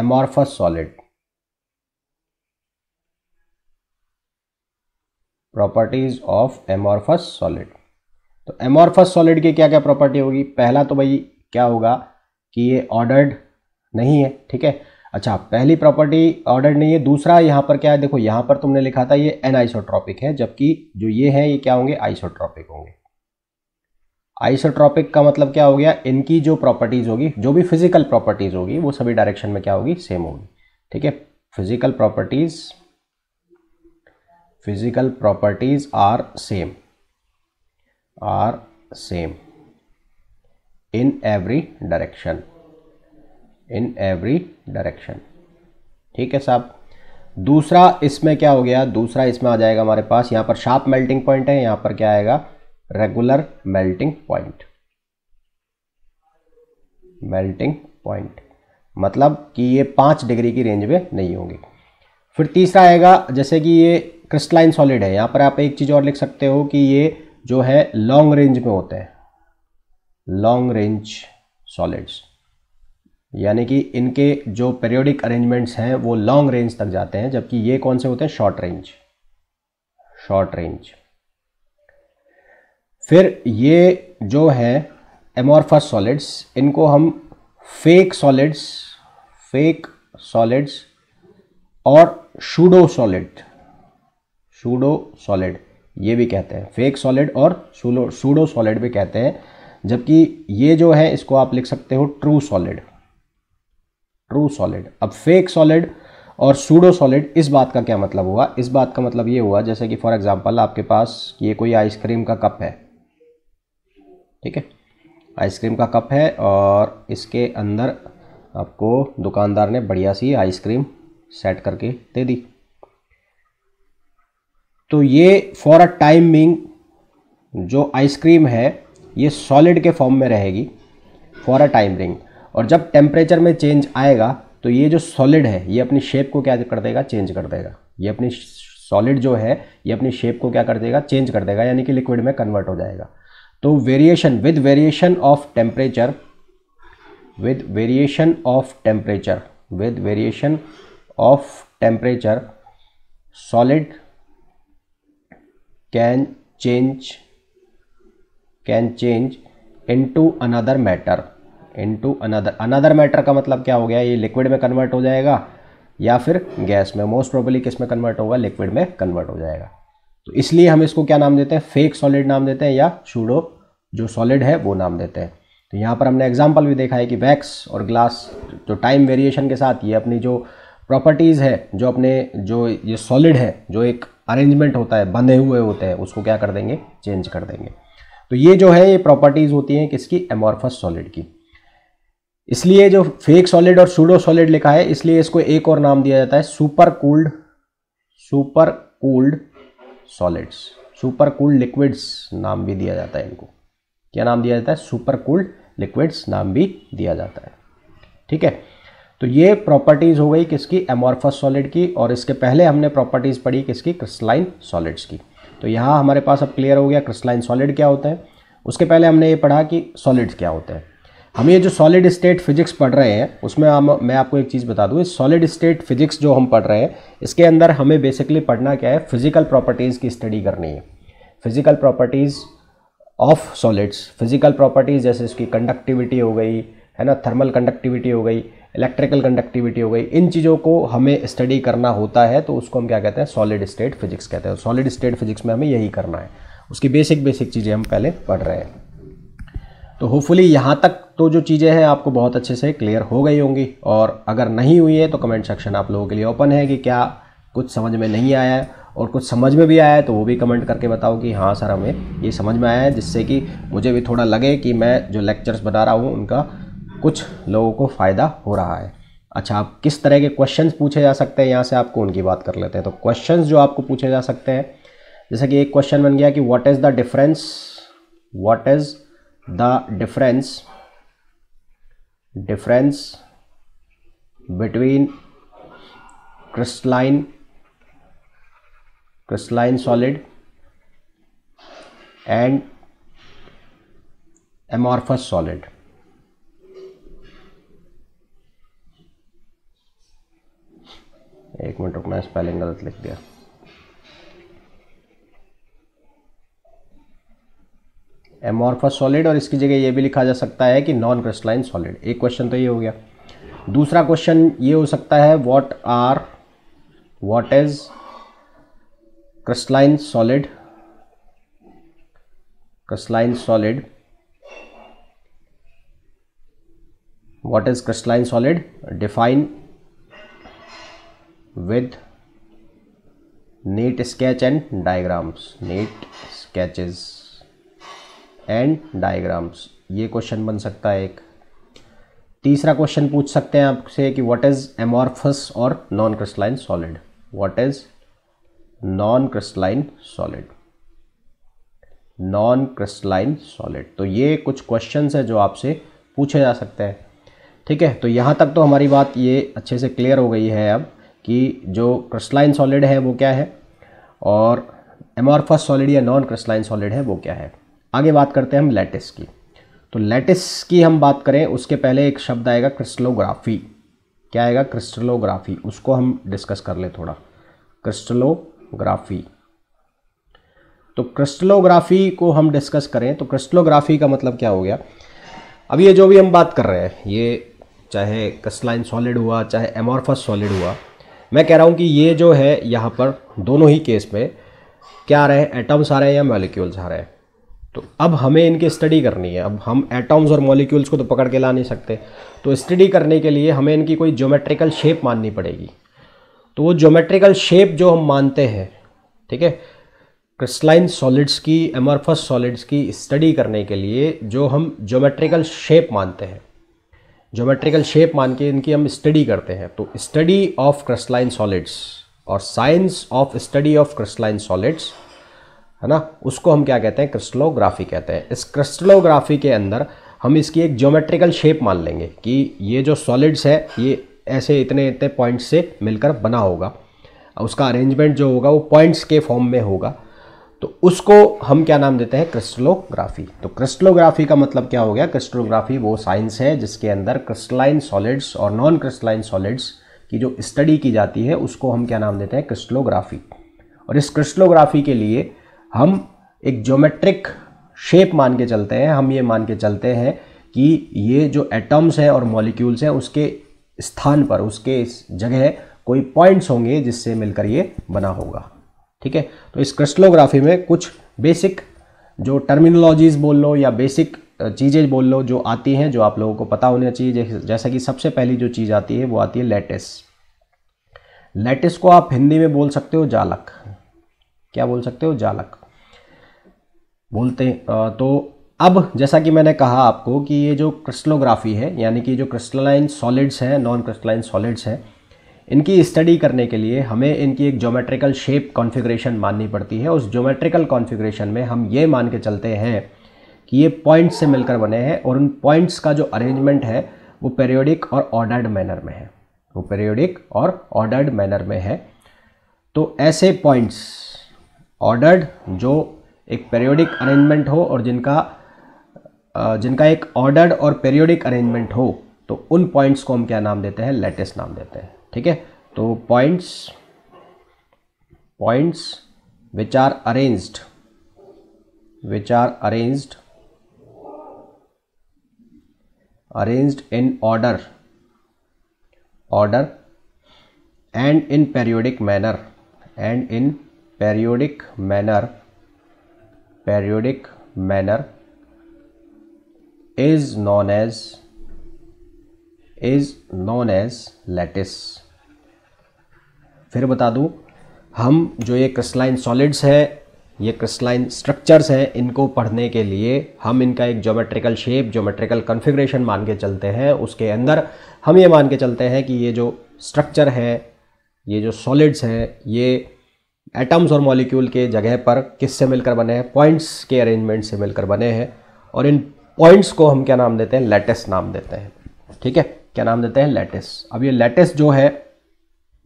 amorphous solid properties of amorphous solid तो एमोर्फस सॉलिड की क्या क्या प्रॉपर्टी होगी पहला तो भाई क्या होगा कि ये ऑर्डर्ड नहीं है ठीक है अच्छा पहली प्रॉपर्टी ऑर्डर्ड नहीं है दूसरा यहाँ पर क्या है देखो यहाँ पर तुमने लिखा था ये एन है जबकि जो ये है ये क्या होंगे आइसोट्रॉपिक होंगे आइसोट्रॉपिक का मतलब क्या हो गया इनकी जो प्रॉपर्टीज़ होगी जो भी फिजिकल प्रॉपर्टीज़ होगी वो सभी डायरेक्शन में क्या होगी सेम होगी ठीक है physical properties physical properties are same are same in every direction in every direction ठीक है साहब दूसरा इसमें क्या हो गया दूसरा इसमें आ जाएगा हमारे पास यहाँ पर शार्प मेल्टिंग पॉइंट है यहाँ पर क्या आएगा regular melting point melting point मतलब कि ये पांच डिग्री की रेंज में नहीं होंगे फिर तीसरा आएगा जैसे कि ये क्रिस्टलाइन सॉलिड है यहां पर आप एक चीज़ और लिख सकते हो कि ये जो है लॉन्ग रेंज में होते हैं लॉन्ग रेंज सॉलिड्स यानी कि इनके जो पेरियोडिक अरेंजमेंट्स हैं वो लॉन्ग रेंज तक जाते हैं जबकि ये कौन से होते हैं शॉर्ट रेंज शॉर्ट रेंज फिर ये जो है एमोरफस सॉलिड्स इनको हम फेक सॉलिड्स फेक सॉलिड्स और शूडो सॉलिड शूडो सॉलिड ये भी कहते हैं फेक सॉलिड और शूडो सॉलिड भी कहते हैं जबकि ये जो है इसको आप लिख सकते हो ट्रू सॉलिड ट्रू सॉलिड अब फेक सॉलिड और सूडो सॉलिड इस बात का क्या मतलब हुआ इस बात का मतलब ये हुआ जैसे कि फॉर एग्जांपल आपके पास ये कोई आइसक्रीम का कप है ठीक है आइसक्रीम का कप है और इसके अंदर आपको दुकानदार ने बढ़िया सी आइसक्रीम सेट करके दे दी तो ये फॉर अ टाइम बिंग जो आइसक्रीम है ये सॉलिड के फॉर्म में रहेगी फॉर अ टाइम बिंग और जब टेम्परेचर में चेंज आएगा तो ये जो सॉलिड है ये अपनी शेप को क्या कर देगा चेंज कर देगा ये अपनी सॉलिड जो है ये अपनी शेप को क्या कर देगा चेंज कर देगा यानी कि लिक्विड में कन्वर्ट हो जाएगा तो variation with variation of temperature with variation of temperature with variation of temperature solid can change can change into another matter into another another matter का मतलब क्या हो गया ये लिक्विड में कन्वर्ट हो जाएगा या फिर गैस में मोस्ट प्रोबली किस में कन्वर्ट होगा लिक्विड में कन्वर्ट हो जाएगा तो इसलिए हम इसको क्या नाम देते हैं फेक सॉलिड नाम देते हैं या शूडो जो सॉलिड है वो नाम देते हैं तो यहाँ पर हमने एग्जाम्पल भी देखा है कि वैक्स और ग्लास जो टाइम वेरिएशन के साथ ये अपनी जो प्रॉपर्टीज़ है जो अपने जो ये सॉलिड है जो एक अरेंजमेंट होता है बंधे हुए होते हैं उसको क्या कर देंगे चेंज कर देंगे तो ये जो है ये प्रॉपर्टीज़ होती हैं किसकी एमॉर्फस सॉलिड की इसलिए जो फेक सॉलिड और सूडो सॉलिड लिखा है इसलिए इसको एक और नाम दिया जाता है super cooled super cooled solids super cooled liquids नाम भी दिया जाता है इनको क्या नाम दिया जाता है सुपर कूल्ड लिक्विड्स नाम भी दिया जाता है ठीक है तो ये प्रॉपर्टीज़ हो गई किसकी एमॉर्फस सॉलिड की और इसके पहले हमने प्रॉपर्टीज़ पढ़ी किसकी क्रिस्टलाइन सॉलिड्स की तो यहाँ हमारे पास अब क्लियर हो गया क्रिस्टलाइन सॉलिड क्या होता है उसके पहले हमने ये पढ़ा कि सॉलिड्स क्या होते हैं हम ये जो सॉलिड स्टेट फिजिक्स पढ़ रहे हैं उसमें हम मैं आपको एक चीज़ बता दूँ सॉलिड स्टेट फिजिक्स जो हम पढ़ रहे हैं इसके अंदर हमें बेसिकली पढ़ना क्या है फिजिकल प्रॉपर्टीज़ की स्टडी करनी है physical properties of solids physical properties जैसे इसकी कंडक्टिविटी हो गई है ना थर्मल कंडक्टिविटी हो गई इलेक्ट्रिकल कंडक्टिविटी हो गई इन चीज़ों को हमें स्टडी करना होता है तो उसको हम क्या कहते हैं सॉलिड स्टेट फिजिक्स कहते हैं सॉलिड स्टेट फिजिक्स में हमें यही करना है उसकी बेसिक बेसिक चीज़ें हम पहले पढ़ रहे हैं तो होपफुली यहाँ तक तो जो चीज़ें हैं आपको बहुत अच्छे से क्लियर हो गई होंगी और अगर नहीं हुई है तो कमेंट सेक्शन आप लोगों के लिए ओपन है कि क्या कुछ समझ में नहीं आया है और कुछ समझ में भी आया है तो वो भी कमेंट करके बताओ कि हाँ सर हमें ये समझ में आया है जिससे कि मुझे भी थोड़ा लगे कि मैं जो लेक्चर्स बना रहा हूँ उनका कुछ लोगों को फ़ायदा हो रहा है अच्छा आप किस तरह के क्वेश्चंस पूछे जा सकते हैं यहाँ से आपको उनकी बात कर लेते हैं तो क्वेश्चंस जो आपको पूछे जा सकते हैं जैसे कि एक क्वेश्चन बन गया कि what is the difference what is the difference difference between crystalline crystalline solid and amorphous solid एक मिनट रुकना स्पेलिंग गलत लिख दिया एमॉर्फस सॉलिड और इसकी जगह ये भी लिखा जा सकता है कि नॉन क्रिस्टलाइन सॉलिड एक क्वेश्चन तो ये हो गया दूसरा क्वेश्चन ये हो सकता है what are what is crystalline solid crystalline solid what is crystalline solid define with neat sketch and diagrams neat sketches and diagrams ये क्वेश्चन बन सकता है एक तीसरा क्वेश्चन पूछ सकते हैं आपसे कि व्हाट इज एमॉर्फस और non crystalline solid what is non crystalline solid non crystalline solid तो ये कुछ क्वेश्चन है जो आपसे पूछे जा सकते हैं ठीक है तो यहाँ तक तो हमारी बात ये अच्छे से क्लियर हो गई है अब कि जो क्रिस्टलाइन सॉलिड है वो क्या है और एमॉर्फस सॉलिड या नॉन क्रिस्टलाइन सॉलिड है वो क्या है आगे बात करते हैं हम लेटिस की तो लेटिस की हम बात करें उसके पहले एक शब्द आएगा क्रिस्टलोग्राफी क्या आएगा क्रिस्टलोग्राफी उसको हम डिस्कस कर ले थोड़ा क्रिस्टलोग्राफी तो क्रिस्टलोग्राफी को हम डिस्कस करें तो क्रिस्टलोग्राफी का मतलब क्या हो गया अब ये जो भी हम बात कर रहे हैं ये चाहे क्रिस्टलाइन सॉलिड हुआ चाहे एमोरफस सॉलिड हुआ मैं कह रहा हूँ कि ये जो है यहाँ पर दोनों ही केस में क्या आ रहे हैं एटम्स आ रहे हैं या मोलिक्यूल्स आ रहे हैं तो अब हमें इनकी स्टडी करनी है अब हम एटॉम्स और मॉलिक्यूल्स को तो पकड़ के ला नहीं सकते तो स्टडी करने के लिए हमें इनकी कोई ज्योमेट्रिकल शेप माननी पड़ेगी तो वो ज्योमेट्रिकल शेप जो हम मानते हैं ठीक है क्रिस्टलाइन सॉलिड्स की एमरफस सॉलिड्स की स्टडी करने के लिए जो हम ज्योमेट्रिकल शेप मानते हैं ज्योमेट्रिकल शेप मान के इनकी हम स्टडी करते हैं तो स्टडी ऑफ क्रिस्टलाइन सॉलिड्स और science of study of crystalline solids है ना उसको हम क्या कहते हैं क्रिस्टलोग्राफी कहते हैं इस क्रिस्टलोग्राफी के अंदर हम इसकी एक ज्योमेट्रिकल शेप मान लेंगे कि ये जो सॉलिड्स है ये ऐसे इतने इतने पॉइंट्स से मिलकर बना होगा उसका अरेंजमेंट जो होगा वो पॉइंट्स के फॉर्म में होगा तो उसको हम क्या नाम देते हैं क्रिस्टलोग्राफी तो क्रिस्टलोग्राफी का मतलब क्या हो गया क्रिस्टलोग्राफी वो साइंस है जिसके अंदर क्रिस्टलाइन सॉलिड्स और नॉन क्रिस्टलाइन सॉलिड्स की जो स्टडी की जाती है उसको हम क्या नाम देते हैं क्रिस्टलोग्राफी और इस क्रिस्टलोग्राफी के लिए हम एक ज्योमेट्रिक शेप मान के चलते हैं हम ये मान के चलते हैं कि ये जो एटम्स हैं और मॉलिक्यूल्स हैं उसके स्थान पर उसके जगह कोई पॉइंट्स होंगे जिससे मिलकर ये बना होगा ठीक है तो इस क्रिस्टलोग्राफी में कुछ बेसिक जो टर्मिनोलॉजीज बोल लो या बेसिक चीज़ें बोल लो जो आती हैं जो आप लोगों को पता होना चाहिए जैसा कि सबसे पहली जो चीज़ आती है वो आती है लेटेस लेटेस को आप हिंदी में बोल सकते हो जालक क्या बोल सकते हो जालक बोलते हैं तो अब जैसा कि मैंने कहा आपको कि ये जो क्रिस्टलोग्राफी है यानी कि जो क्रिस्टलाइन सॉलिड्स हैं नॉन क्रिस्टलाइन सॉलिड्स हैं इनकी स्टडी करने के लिए हमें इनकी एक ज्योमेट्रिकल शेप कॉन्फ़िगरेशन माननी पड़ती है उस जोमेट्रिकल कॉन्फ़िगरेशन में हम ये मान के चलते हैं कि ये पॉइंट्स से मिलकर बने हैं और उन पॉइंट्स का जो अरेंजमेंट है वो पेरियोडिक और ऑर्डर्ड मैनर में है वो पेरियोडिक और ऑर्डर्ड मैनर में है तो ऐसे पॉइंट्स ऑर्डर्ड जो एक पेरियोडिक अरेंजमेंट हो और जिनका जिनका एक ऑर्डर्ड और पेरियोडिक अरेंजमेंट हो तो उन पॉइंट्स को हम क्या नाम देते हैं लेटेस्ट नाम देते हैं ठीक है तो points points which are arranged which are arranged arranged in order order and in periodic manner and in periodic manner periodic manner is known as is known as lattice फिर बता दूँ हम जो ये क्रिस्टलाइन सॉलिड्स है ये crystalline structures हैं इनको पढ़ने के लिए हम इनका एक ज्योमेट्रिकल शेप ज्योमेट्रिकल कन्फिग्रेशन मान के चलते हैं उसके अंदर हम ये मान के चलते हैं कि ये जो स्ट्रक्चर है ये जो सॉलिड्स हैं ये एटम्स और मॉलिक्यूल के जगह पर किससे मिलकर बने हैं पॉइंट्स के अरेंजमेंट से मिलकर बने हैं और इन पॉइंट्स को हम क्या नाम देते हैं लेटेस्ट नाम देते हैं ठीक है क्या नाम देते हैं लेटेस अब ये लेटेस जो है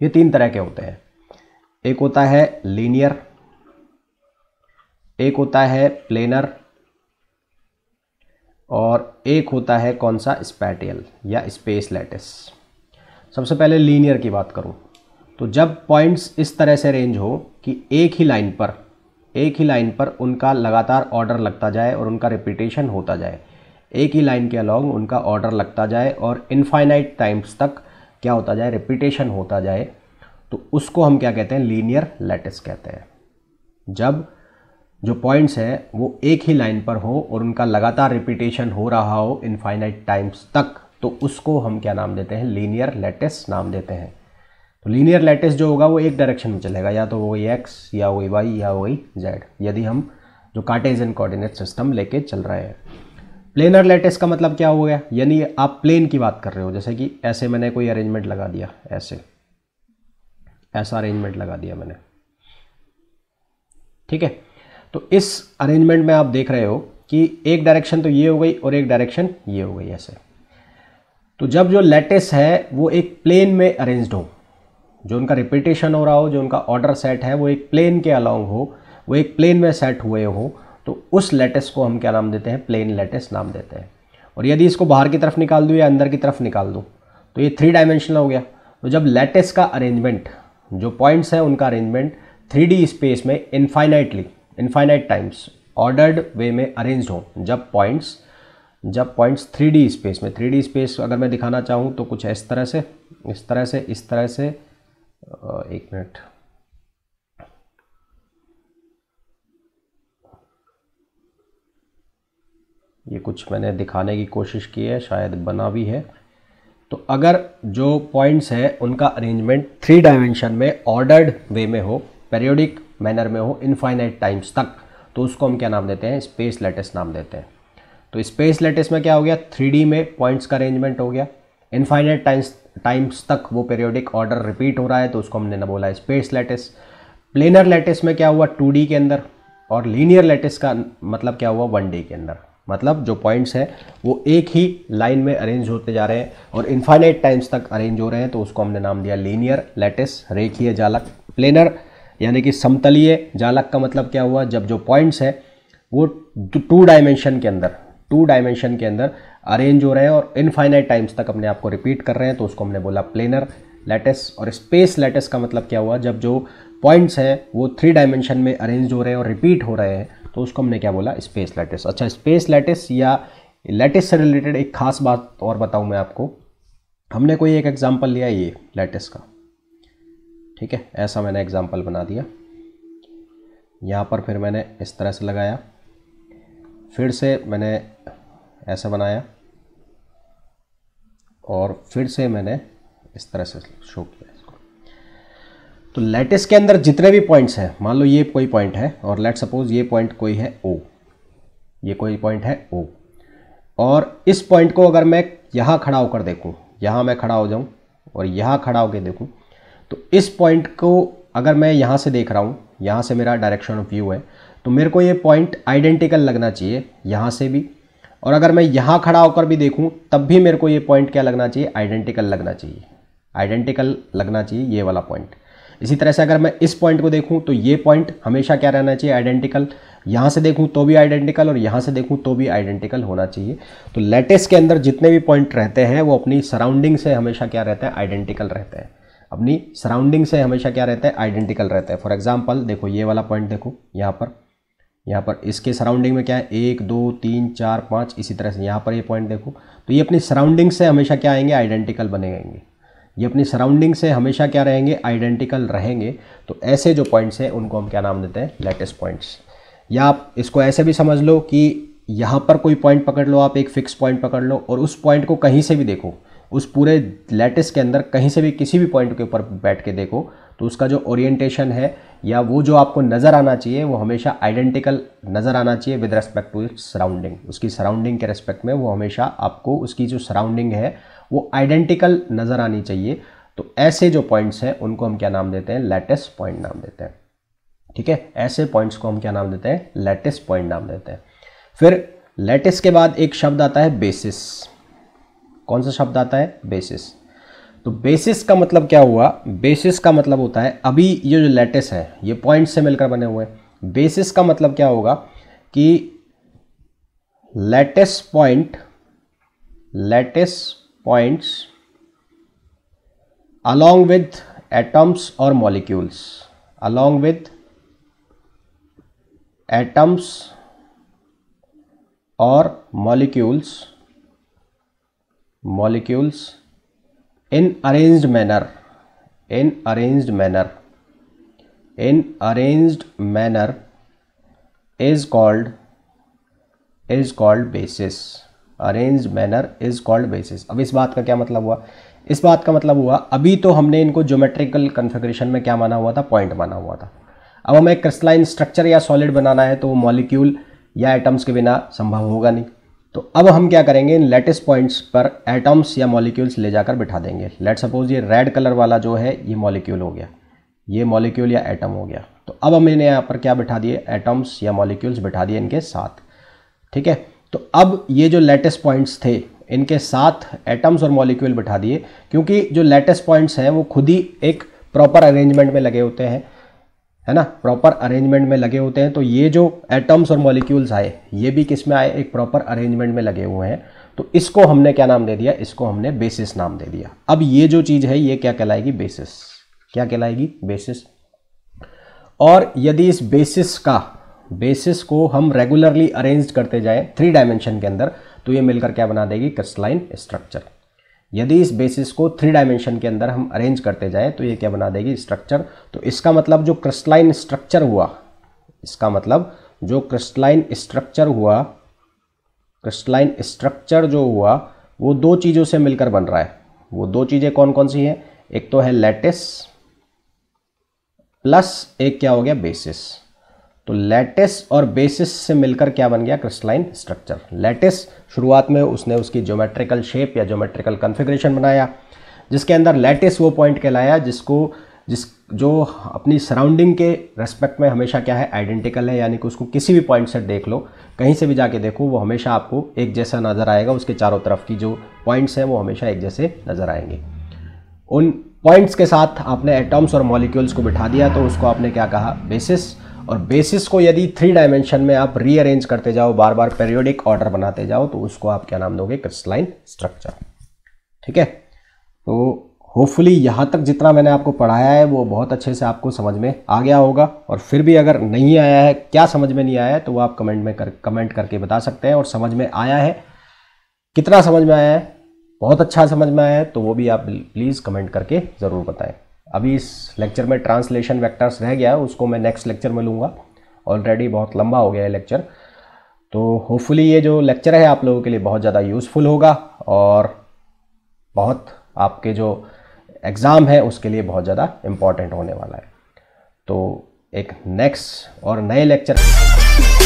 ये तीन तरह के होते हैं एक होता है लीनियर एक होता है प्लेनर और एक होता है कौन सा स्पैटियल या स्पेस लेटेस सबसे पहले लीनियर की बात करूं तो जब पॉइंट्स इस तरह से रेंज हो कि एक ही लाइन पर एक ही लाइन पर उनका लगातार ऑर्डर लगता जाए और उनका रिपीटेशन होता जाए एक ही लाइन के अलॉन्ग उनका ऑर्डर लगता जाए और इनफाइनाइट टाइम्स तक क्या होता जाए रिपीटेशन होता जाए तो उसको हम क्या कहते हैं लीनियर लैटिस कहते हैं जब जो पॉइंट्स हैं वो एक ही लाइन पर हो और उनका लगातार रिपीटेशन हो रहा हो इनफाइनाइट टाइम्स तक तो उसको हम क्या नाम देते हैं लीनियर लैटिस नाम देते हैं तो लीनियर लेटेस्ट जो होगा वो एक डायरेक्शन में चलेगा या तो वो वही एक्स या वही वाई या वही जेड यदि हम जो कार्टेजन कोऑर्डिनेट सिस्टम लेके चल रहे हैं प्लेनर लेटेस्ट का मतलब क्या हो गया यानी आप प्लेन की बात कर रहे हो जैसे कि ऐसे मैंने कोई अरेंजमेंट लगा दिया ऐसे ऐसा अरेंजमेंट लगा दिया मैंने ठीक है तो इस अरेंजमेंट में आप देख रहे हो कि एक डायरेक्शन तो ये हो गई और एक डायरेक्शन ये हो गई ऐसे तो जब जो लेटेस्ट है वो एक प्लेन में अरेंज्ड हो जो उनका रिपीटेशन हो रहा हो जो उनका ऑर्डर सेट है वो एक प्लेन के अलॉन्ग हो वो एक प्लेन में सेट हुए हो तो उस लेटेस को हम क्या नाम देते हैं प्लेन लेटेस नाम देते हैं और यदि इसको बाहर की तरफ निकाल दूँ या अंदर की तरफ निकाल दूँ तो ये थ्री डायमेंशनल हो गया तो जब लेटेस का अरेंजमेंट जो पॉइंट्स हैं उनका अरेंजमेंट थ्री स्पेस में infinitely infinite times ordered way में अरेंज हों जब पॉइंट्स जब पॉइंट्स थ्री स्पेस में थ्री स्पेस अगर मैं दिखाना चाहूँ तो कुछ इस तरह से इस तरह से इस तरह से एक मिनट ये कुछ मैंने दिखाने की कोशिश की है शायद बना भी है तो अगर जो पॉइंट्स हैं उनका अरेंजमेंट थ्री डायमेंशन में ऑर्डर्ड वे में हो पेरियोडिक मैनर में हो इनफाइनाइट टाइम्स तक तो उसको हम क्या नाम देते हैं स्पेस लेटेस्ट नाम देते हैं तो स्पेस लेटेस्ट में क्या हो गया थ्री में पॉइंट्स का अरेंजमेंट हो गया इनफाइनाइट टाइम्स टाइम्स तक वो पेरियोडिक ऑर्डर रिपीट हो रहा है तो उसको हमने ना बोला स्पेस लेटेस प्लेनर लेटेस में क्या हुआ टू के अंदर और लीनियर लेटेस का मतलब क्या हुआ वन के अंदर मतलब जो पॉइंट्स हैं वो एक ही लाइन में अरेंज होते जा रहे हैं और इन्फाइनाइट टाइम्स तक अरेंज हो रहे हैं तो उसको हमने नाम दिया लीनियर लेटेस रेखीय जालक प्लेनर यानी कि समतलीय जालक का मतलब क्या हुआ जब जो पॉइंट्स हैं वो टू डायमेंशन के अंदर टू डायमेंशन के अंदर अरेंज हो रहे हैं और इनफाइनाइट टाइम्स तक अपने आप को रिपीट कर रहे हैं तो उसको हमने बोला प्लेनर लेटेस और स्पेस लेटेस का मतलब क्या हुआ जब जो पॉइंट्स हैं वो थ्री डायमेंशन में अरेंज हो रहे हैं और रिपीट हो रहे हैं तो उसको हमने क्या बोला स्पेस लेटेस अच्छा स्पेस लेटेस या लेटेस से रिलेटेड एक खास बात और बताऊँ मैं आपको हमने कोई एक एग्जाम्पल लिया ये लेटेस का ठीक है ऐसा मैंने एग्जाम्पल बना दिया यहाँ पर फिर मैंने इस तरह से लगाया फिर से मैंने ऐसा बनाया और फिर से मैंने इस तरह से शो किया इसको तो लेटेस्ट के अंदर जितने भी पॉइंट्स हैं मान लो ये कोई पॉइंट है और लेट सपोज ये पॉइंट कोई है ओ ये कोई पॉइंट है ओ और इस पॉइंट को अगर मैं यहाँ खड़ा होकर देखूँ यहाँ मैं खड़ा हो जाऊँ और यहाँ खड़ा होकर देखूँ तो इस पॉइंट को अगर मैं यहाँ से देख रहा हूँ यहाँ से मेरा डायरेक्शन ऑफ व्यू है तो मेरे को ये पॉइंट आइडेंटिकल लगना चाहिए यहाँ से भी और अगर मैं यहाँ खड़ा होकर भी देखूँ तब भी मेरे को ये पॉइंट क्या लगना चाहिए आइडेंटिकल लगना चाहिए आइडेंटिकल लगना चाहिए ये वाला पॉइंट इसी तरह से अगर मैं इस पॉइंट को देखूँ तो ये पॉइंट हमेशा क्या रहना चाहिए आइडेंटिकल यहाँ से देखूँ तो भी आइडेंटिकल और यहाँ से देखूँ तो भी आइडेंटिकल होना चाहिए तो लेटेस्ट के अंदर जितने भी पॉइंट रहते हैं वो अपनी सराउंडिंग से हमेशा क्या रहते हैं आइडेंटिकल रहते हैं अपनी सराउंडिंग से हमेशा क्या रहता है आइडेंटिकल रहते हैं फॉर एग्जाम्पल देखो ये वाला पॉइंट देखो यहाँ पर यहाँ पर इसके सराउंडिंग में क्या है एक दो तीन चार पाँच इसी तरह से यहाँ पर ये पॉइंट देखो तो ये अपनी सराउंडिंग से हमेशा क्या आएंगे आइडेंटिकल बने रहेंगे ये अपनी सराउंडिंग से हमेशा क्या रहेंगे आइडेंटिकल रहेंगे तो ऐसे जो पॉइंट्स हैं उनको हम क्या नाम देते हैं लेटेस्ट पॉइंट्स या आप इसको ऐसे भी समझ लो कि यहाँ पर कोई पॉइंट पकड़ लो आप एक फिक्स पॉइंट पकड़ लो और उस पॉइंट को कहीं से भी देखो उस पूरे लेटेस्ट के अंदर कहीं से भी किसी भी पॉइंट के ऊपर बैठ के देखो तो उसका जो ओरिएंटेशन है या वो जो आपको नज़र आना चाहिए वो हमेशा आइडेंटिकल नज़र आना चाहिए with respect to it surrounding उसकी सराउंडिंग के रेस्पेक्ट में वो हमेशा आपको उसकी जो सराउंडिंग है वो आइडेंटिकल नज़र आनी चाहिए तो ऐसे जो पॉइंट्स हैं उनको हम क्या नाम देते हैं लेटेस्ट पॉइंट नाम देते हैं ठीक है ऐसे पॉइंट्स को हम क्या नाम देते हैं लेटेस्ट पॉइंट नाम देते हैं फिर लेटेस्ट के बाद एक शब्द आता है बेसिस कौन सा शब्द आता है बेसिस तो बेसिस का मतलब क्या हुआ बेसिस का मतलब होता है अभी ये जो लेटेस्ट है ये पॉइंट से मिलकर बने हुए हैं बेसिस का मतलब क्या होगा कि lattice point lattice points along with atoms और मॉलिक्यूल्स अलोंग विद एटम्स और molecules molecules in arranged manner in arranged manner in arranged manner is called is called basis arrange manner is called basis अब इस बात का क्या मतलब हुआ इस बात का मतलब हुआ अभी तो हमने इनको ज्योमेट्रिकल कन्फिग्रेशन में क्या माना हुआ था पॉइंट माना हुआ था अब हमें क्रिस्टलाइन स्ट्रक्चर या सॉलिड बनाना है तो वो मॉलिक्यूल या एटम्स के बिना संभव होगा नहीं तो अब हम क्या करेंगे इन लेटेस्ट पॉइंट्स पर एटम्स या मॉलिक्यूल्स ले जाकर बिठा देंगे लेट सपोज ये रेड कलर वाला जो है ये मॉलिक्यूल हो गया ये मॉलिक्यूल या एटम हो गया तो अब हम इन्हें यहाँ पर क्या बिठा दिए एटम्स या मॉलिक्यूल्स बिठा दिए इनके साथ ठीक है तो अब ये जो लेटेस्ट पॉइंट्स थे इनके साथ एटम्स और मॉलिक्यूल बिठा दिए क्योंकि जो लेटेस्ट पॉइंट्स हैं वो खुद ही एक प्रॉपर अरेंजमेंट में लगे होते हैं है ना प्रॉपर अरेंजमेंट में लगे होते हैं तो ये जो एटम्स और मॉलिक्यूल्स आए ये भी किस में आए एक प्रॉपर अरेंजमेंट में लगे हुए हैं तो इसको हमने क्या नाम दे दिया इसको हमने बेसिस नाम दे दिया अब ये जो चीज़ है ये क्या कहलाएगी बेसिस क्या कहलाएगी बेसिस और यदि इस बेसिस का बेसिस को हम रेगुलरली अरेंज करते जाएं थ्री डायमेंशन के अंदर तो ये मिलकर क्या बना देगी क्रिस्टलाइन स्ट्रक्चर यदि इस बेसिस को थ्री डायमेंशन के अंदर हम अरेंज करते जाएं तो ये क्या बना देगी स्ट्रक्चर तो इसका मतलब जो क्रिस्टलाइन स्ट्रक्चर हुआ इसका मतलब जो क्रिस्टलाइन स्ट्रक्चर हुआ क्रिस्टलाइन स्ट्रक्चर जो हुआ वो दो चीज़ों से मिलकर बन रहा है वो दो चीज़ें कौन कौन सी हैं एक तो है लेटिस प्लस एक क्या हो गया बेसिस तो लेटेस और बेसिस से मिलकर क्या बन गया क्रिस्टलाइन स्ट्रक्चर लेटेस शुरुआत में उसने उसकी ज्योमेट्रिकल शेप या ज्योमेट्रिकल कन्फिग्रेशन बनाया जिसके अंदर लेटेस वो पॉइंट कहलाया जिसको जिस जो अपनी सराउंडिंग के रेस्पेक्ट में हमेशा क्या है आइडेंटिकल है यानी कि उसको किसी भी पॉइंट से देख लो कहीं से भी जाके देखो वो हमेशा आपको एक जैसा नज़र आएगा उसके चारों तरफ की जो पॉइंट्स हैं वो हमेशा एक जैसे नज़र आएंगे उन पॉइंट्स के साथ आपने एटम्स और मॉलिक्यूल्स को बिठा दिया तो उसको आपने क्या कहा बेसिस और बेसिस को यदि थ्री डायमेंशन में आप रीअरेंज करते जाओ बार बार पेरियोडिक ऑर्डर बनाते जाओ तो उसको आप क्या नाम दोगे क्रिस्टलाइन स्ट्रक्चर ठीक है तो होपफुली यहाँ तक जितना मैंने आपको पढ़ाया है वो बहुत अच्छे से आपको समझ में आ गया होगा और फिर भी अगर नहीं आया है क्या समझ में नहीं आया है तो वो आप कमेंट में कर कमेंट करके बता सकते हैं और समझ में आया है कितना समझ में आया है बहुत अच्छा समझ में आया है तो वो भी आप प्लीज़ कमेंट करके ज़रूर बताएं अभी इस लेक्चर में ट्रांसलेशन वेक्टर्स रह गया उसको मैं नेक्स्ट लेक्चर में लूँगा ऑलरेडी बहुत लंबा हो गया है लेक्चर तो होपफुली ये जो लेक्चर है आप लोगों के लिए बहुत ज़्यादा यूज़फुल होगा और बहुत आपके जो एग्ज़ाम है उसके लिए बहुत ज़्यादा इम्पॉर्टेंट होने वाला है तो एक नेक्स्ट और नए लेक्चर